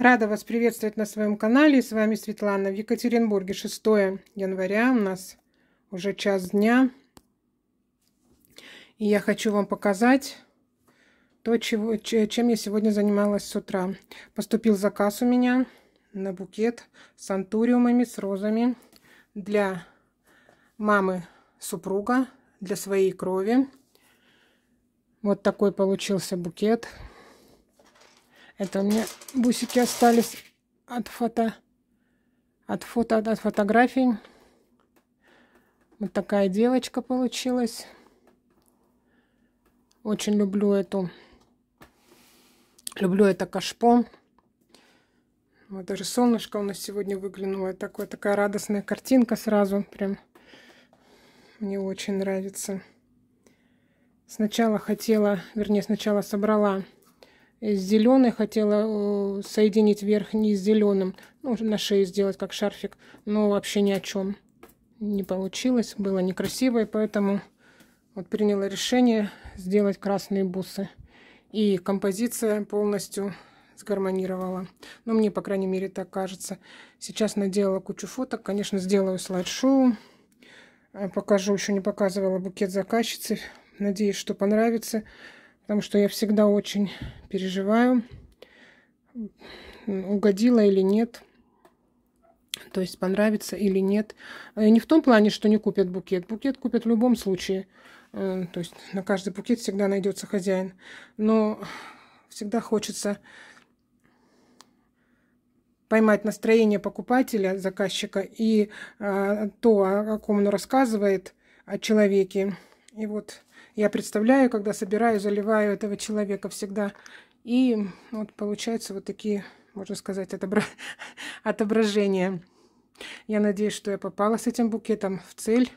Рада вас приветствовать на своем канале. С вами Светлана в Екатеринбурге. 6 января. У нас уже час дня. И я хочу вам показать то, чего, чем я сегодня занималась с утра. Поступил заказ у меня на букет с антуриумами, с розами для мамы супруга, для своей крови. Вот такой получился букет. Букет. Это у меня бусики остались от фото, от фото, от, от фотографий. Вот такая девочка получилась. Очень люблю эту, люблю это кашпо. Вот даже солнышко у нас сегодня выглянуло. Такое, такая радостная картинка сразу. Прям мне очень нравится. Сначала хотела, вернее, сначала собрала зеленый, хотела э, соединить верхний с зеленым, ну, на шее сделать как шарфик, но вообще ни о чем не получилось, было некрасиво, и поэтому вот приняла решение сделать красные бусы. И композиция полностью сгармонировала. Ну, мне, по крайней мере, так кажется. Сейчас наделала кучу фоток, конечно, сделаю слайд-шоу, э, покажу, еще не показывала букет заказчицы, надеюсь, что понравится потому что я всегда очень переживаю, угодила или нет. То есть понравится или нет. Э, не в том плане, что не купят букет. Букет купят в любом случае. Э, то есть на каждый букет всегда найдется хозяин. Но всегда хочется поймать настроение покупателя, заказчика и э, то, о ком он рассказывает о человеке, и вот я представляю, когда собираю, заливаю этого человека всегда. И вот получаются вот такие, можно сказать, отобра... отображения. Я надеюсь, что я попала с этим букетом в цель.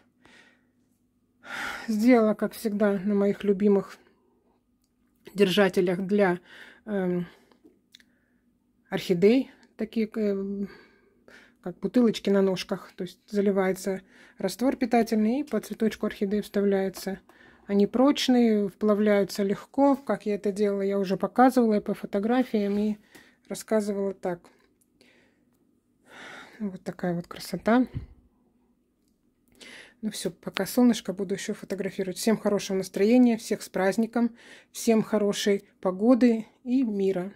Сделала, как всегда, на моих любимых держателях для э, орхидей такие э, как бутылочки на ножках. То есть заливается раствор питательный и по цветочку орхидеи вставляется. Они прочные, вплавляются легко. Как я это делала, я уже показывала по фотографиям, и рассказывала так. Ну, вот такая вот красота. Ну все, пока солнышко буду еще фотографировать. Всем хорошего настроения, всех с праздником, всем хорошей погоды и мира.